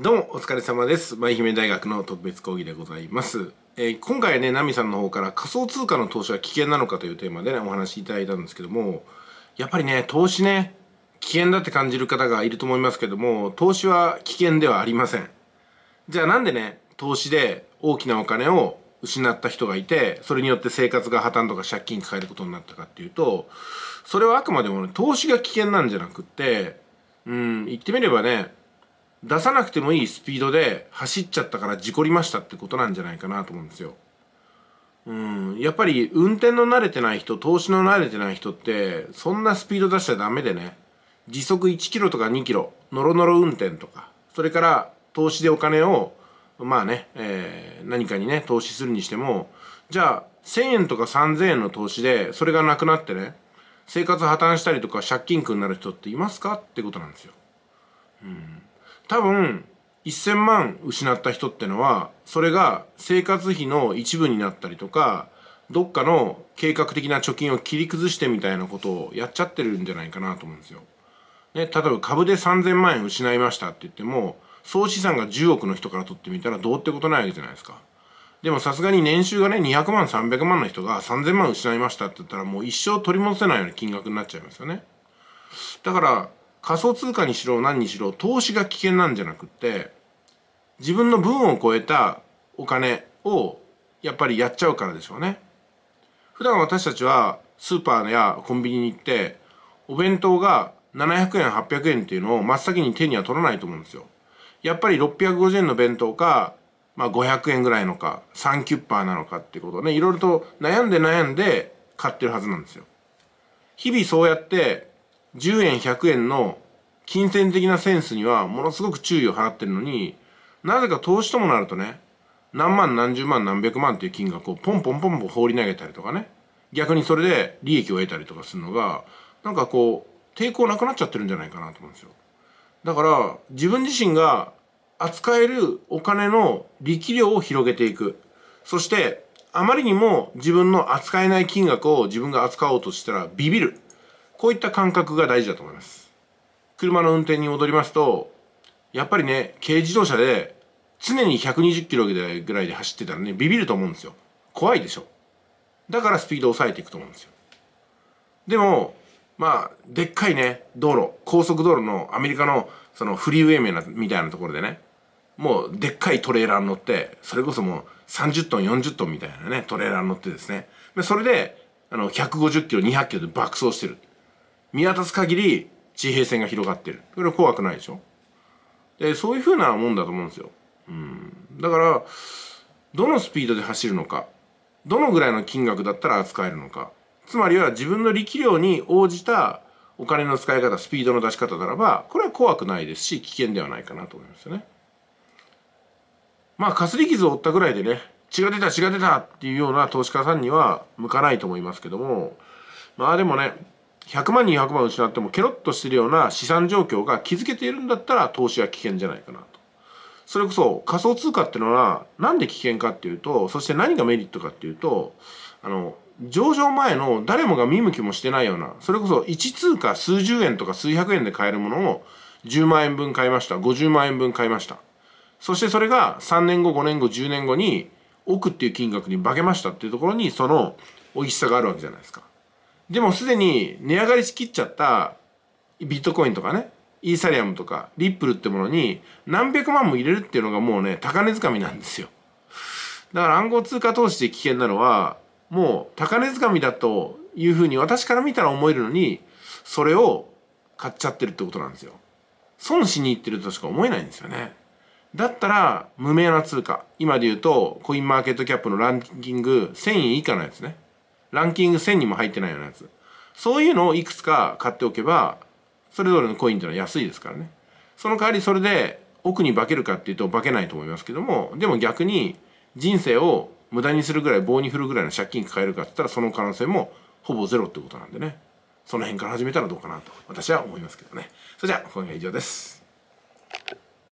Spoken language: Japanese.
どうもお疲れ様です。舞姫大学の特別講義でございます。えー、今回ね、ナミさんの方から仮想通貨の投資は危険なのかというテーマでね、お話いただいたんですけども、やっぱりね、投資ね、危険だって感じる方がいると思いますけども、投資は危険ではありません。じゃあなんでね、投資で大きなお金を失った人がいて、それによって生活が破綻とか借金抱えることになったかっていうと、それはあくまでもね、投資が危険なんじゃなくって、うん、言ってみればね、出さなくてもいいスピードで走っちゃったから事故りましたってことなんじゃないかなと思うんですよ。うん、やっぱり運転の慣れてない人、投資の慣れてない人って、そんなスピード出しちゃダメでね、時速1キロとか2キロ、ノロノロ運転とか、それから投資でお金を、まあね、えー、何かにね、投資するにしても、じゃあ、1000円とか3000円の投資で、それがなくなってね、生活破綻したりとか借金苦になる人っていますかってことなんですよ。うん多分1000万失った人ってのはそれが生活費の一部になったりとかどっかの計画的な貯金を切り崩してみたいなことをやっちゃってるんじゃないかなと思うんですよ。ね、例えば株で3000万円失いましたって言っても総資産が10億の人から取ってみたらどうってことないわけじゃないですか。でもさすがに年収がね200万300万の人が3000万失いましたって言ったらもう一生取り戻せないような金額になっちゃいますよね。だから仮想通貨にしろ何にしろ投資が危険なんじゃなくって自分の分を超えたお金をやっぱりやっちゃうからでしょうね普段私たちはスーパーやコンビニに行ってお弁当が700円800円っていうのを真っ先に手には取らないと思うんですよやっぱり650円の弁当か、まあ、500円ぐらいのか3キュッパーなのかってことねいろいろと悩んで悩んで買ってるはずなんですよ日々そうやって10円100円の金銭的なセンスにはものすごく注意を払ってるのになぜか投資ともなるとね何万何十万何百万っていう金額をポンポンポンポン放り投げたりとかね逆にそれで利益を得たりとかするのがなんかこう抵抗なくなっちゃってるんじゃないかなと思うんですよだから自分自身が扱えるお金の力量を広げていくそしてあまりにも自分の扱えない金額を自分が扱おうとしたらビビるこういった感覚が大事だと思います車の運転に戻りますとやっぱりね軽自動車で常に120キロぐらいで走ってたらねビビると思うんですよ怖いでしょだからスピードを抑えていくと思うんですよでもまあでっかいね道路高速道路のアメリカのそのフリーウェイ面みたいなところでねもうでっかいトレーラーに乗ってそれこそもう30トン40トンみたいなねトレーラーに乗ってですねそれであの150キロ200キロで爆走してる見渡す限り地平線が広がってる。それは怖くないでしょで、そういうふうなもんだと思うんですよ。うん。だから、どのスピードで走るのか、どのぐらいの金額だったら扱えるのか、つまりは自分の力量に応じたお金の使い方、スピードの出し方ならば、これは怖くないですし、危険ではないかなと思いますよね。まあ、かすり傷を負ったぐらいでね、血が出た血が出たっていうような投資家さんには向かないと思いますけども、まあでもね、100万200万失ってもケロッとしてるような資産状況が築けているんだったら投資は危険じゃないかなと。それこそ仮想通貨ってのはなんで危険かっていうと、そして何がメリットかっていうと、あの、上場前の誰もが見向きもしてないような、それこそ1通貨数十円とか数百円で買えるものを10万円分買いました。50万円分買いました。そしてそれが3年後、5年後、10年後に億っていう金額に化けましたっていうところにその美味しさがあるわけじゃないですか。でもすでに値上がりしきっちゃったビットコインとかね、イーサリアムとか、リップルってものに何百万も入れるっていうのがもうね、高値掴みなんですよ。だから暗号通貨投資で危険なのは、もう高値掴みだというふうに私から見たら思えるのに、それを買っちゃってるってことなんですよ。損しに行ってるとしか思えないんですよね。だったら、無名な通貨。今で言うと、コインマーケットキャップのランキング1000円以下のやつね。ランキング1000にも入ってないようなやつ。そういうのをいくつか買っておけば、それぞれのコインていうのは安いですからね。その代わりそれで奥に化けるかっていうと化けないと思いますけども、でも逆に人生を無駄にするぐらい棒に振るぐらいの借金抱えるかって言ったらその可能性もほぼゼロってことなんでね。その辺から始めたらどうかなと私は思いますけどね。それじゃあ今回は以上です。